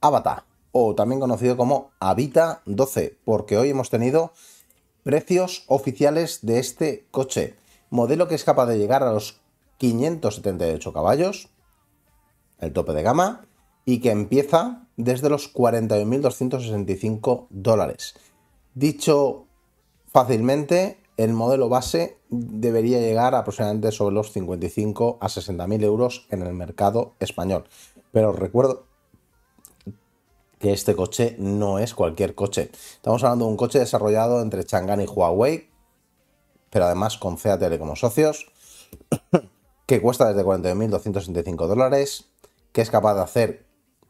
Avatar, o también conocido como Habita 12, porque hoy hemos tenido precios oficiales de este coche. Modelo que es capaz de llegar a los 578 caballos, el tope de gama, y que empieza desde los 41.265 dólares. Dicho fácilmente, el modelo base debería llegar aproximadamente sobre los 55 a 60.000 euros en el mercado español. Pero recuerdo que este coche no es cualquier coche. Estamos hablando de un coche desarrollado entre Chang'an y Huawei, pero además con Tele como socios, que cuesta desde 41.275 dólares, que es capaz de hacer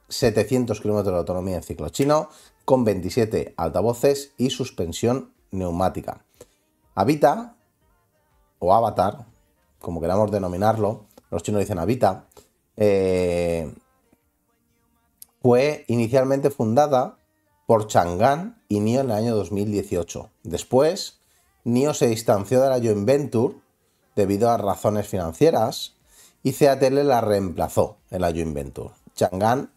700 kilómetros de autonomía en ciclo chino, con 27 altavoces y suspensión neumática. Habita, o Avatar, como queramos denominarlo, los chinos dicen Habita, eh, fue inicialmente fundada por Chang'an y NIO en el año 2018. Después, NIO se distanció de la joint debido a razones financieras y CATL la reemplazó en la joint venture. Chang'an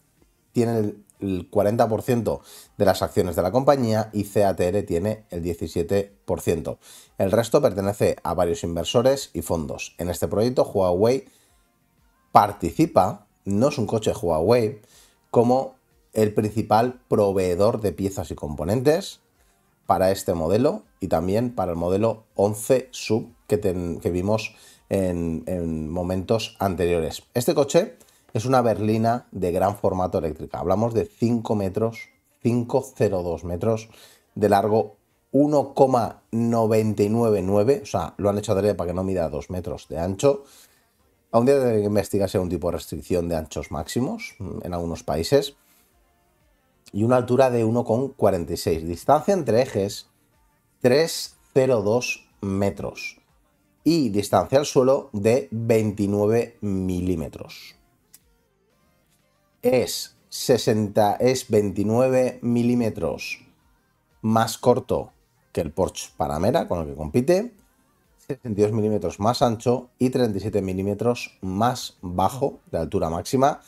tiene el 40% de las acciones de la compañía y CATL tiene el 17%. El resto pertenece a varios inversores y fondos. En este proyecto Huawei participa, no es un coche Huawei, como el principal proveedor de piezas y componentes para este modelo y también para el modelo 11 sub que, vimos en, momentos anteriores. Este coche es una berlina de gran formato eléctrica. Hablamos de 5 metros, 5,02 metros de largo, 1,999, o sea, lo han hecho adrede para que no mida 2 metros de ancho, Aún día debe investigarse un tipo de restricción de anchos máximos mm, en algunos países y una altura de 1,46. Distancia entre ejes 3,02 metros y distancia al suelo de 29 milímetros. Es, 60, es 29 milímetros más corto que el Porsche Panamera con el que compite 62 milímetros más ancho y 37 milímetros más bajo de altura máxima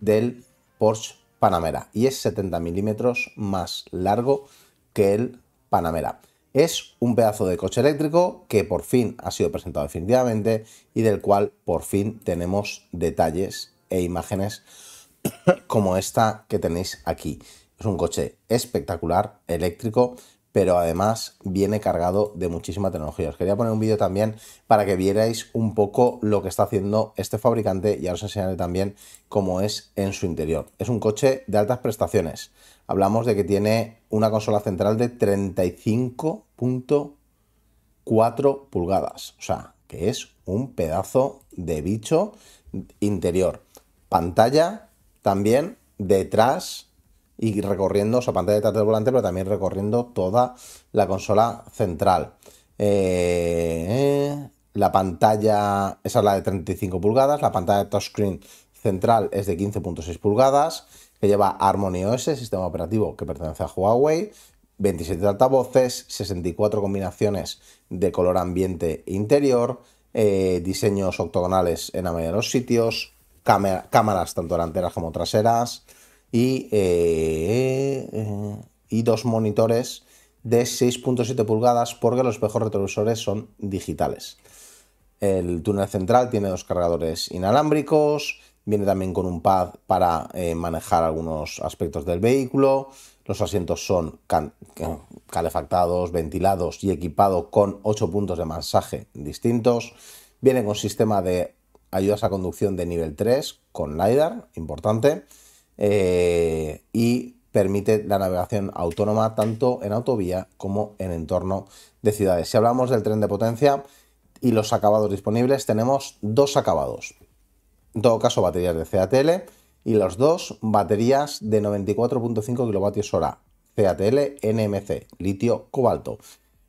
del Porsche Panamera y es 70 milímetros más largo que el Panamera. Es un pedazo de coche eléctrico que por fin ha sido presentado definitivamente y del cual por fin tenemos detalles e imágenes como esta que tenéis aquí. Es un coche espectacular, eléctrico, pero además viene cargado de muchísima tecnología. Os quería poner un vídeo también para que vierais un poco lo que está haciendo este fabricante y ahora os enseñaré también cómo es en su interior. Es un coche de altas prestaciones. Hablamos de que tiene una consola central de 35.4 pulgadas, o sea, que es un pedazo de bicho interior. Pantalla también detrás y recorriendo, o sea, pantalla de del volante, pero también recorriendo toda la consola central. Eh, la pantalla, esa es la de 35 pulgadas, la pantalla de touchscreen central es de 15.6 pulgadas, que lleva Harmony OS, sistema operativo que pertenece a Huawei, 27 altavoces, 64 combinaciones de color ambiente interior, eh, diseños octogonales en la mayoría de los sitios, cámaras tanto delanteras como traseras, eh, y, dos monitores de 6.7 pulgadas porque los espejos retrovisores son digitales. El túnel central tiene dos cargadores inalámbricos, viene también con un pad para eh, manejar algunos aspectos del vehículo, los asientos son calefactados, ventilados y equipados con 8 puntos de masaje distintos, viene con sistema de ayudas a conducción de nivel 3 con LiDAR, importante, eh, y permite la navegación autónoma tanto en autovía como en entorno de ciudades. Si hablamos del tren de potencia y los acabados disponibles, tenemos dos acabados. En todo caso, baterías de CATL y los dos baterías de 94.5 kWh CATL NMC, litio cobalto.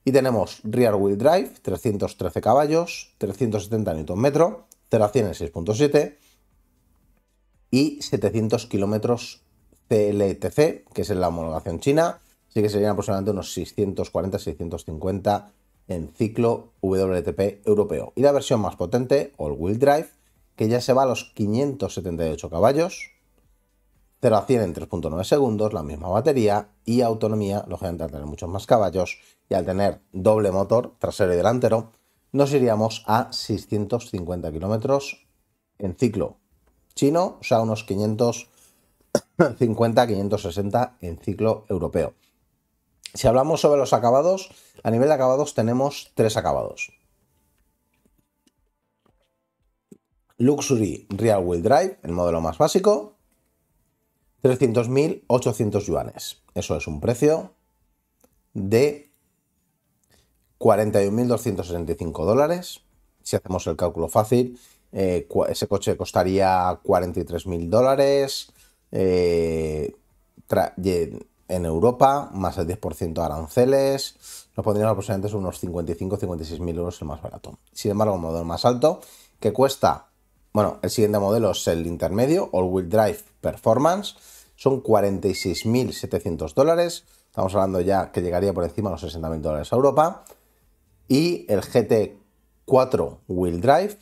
Y tenemos rear wheel drive, 313 caballos, 370 Nm, 0 a 100 en 6.7 y 700 kilómetros CLTC, que es la homologación china, así que serían aproximadamente unos 640-650 en ciclo WTP europeo. Y la versión más potente, all-wheel drive, que ya se va a los 578 caballos, 0 a 100 en 3.9 segundos, la misma batería y autonomía, lógicamente al tener muchos más caballos y al tener doble motor trasero y delantero, nos iríamos a 650 kilómetros en ciclo chino, o sea, unos 550-560 en ciclo europeo. Si hablamos sobre los acabados, a nivel de acabados tenemos tres acabados. Luxury Real Wheel Drive, el modelo más básico, 300.800 yuanes. Eso es un precio de 41.265 dólares. Si hacemos el cálculo fácil, eh, ese coche costaría 43.000 mil dólares eh, en Europa, más el 10% de aranceles. Nos pondríamos aproximadamente unos 55 56000 mil euros el más barato. Sin embargo, el modelo más alto, que cuesta, bueno, el siguiente modelo es el intermedio, All Wheel Drive Performance, son 46.700 dólares. Estamos hablando ya que llegaría por encima de los 60.000 dólares a Europa. Y el GT4 Wheel Drive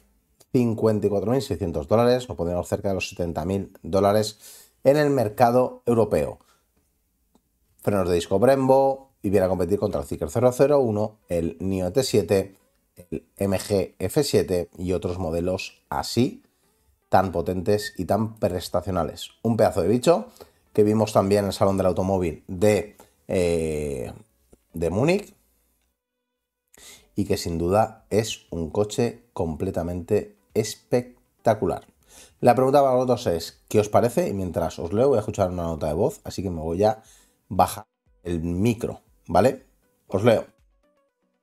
54.600 dólares, nos pondríamos cerca de los 70.000 dólares en el mercado europeo. Frenos de disco Brembo, y viene a competir contra el Zicker 001, el NIO T7, el MG F7 y otros modelos así, tan potentes y tan prestacionales. Un pedazo de bicho que vimos también en el Salón del Automóvil de, eh, de Múnich y que sin duda es un coche completamente espectacular. La pregunta para vosotros es, ¿qué os parece? Y mientras os leo voy a escuchar una nota de voz, así que me voy a bajar el micro, ¿vale? Os leo.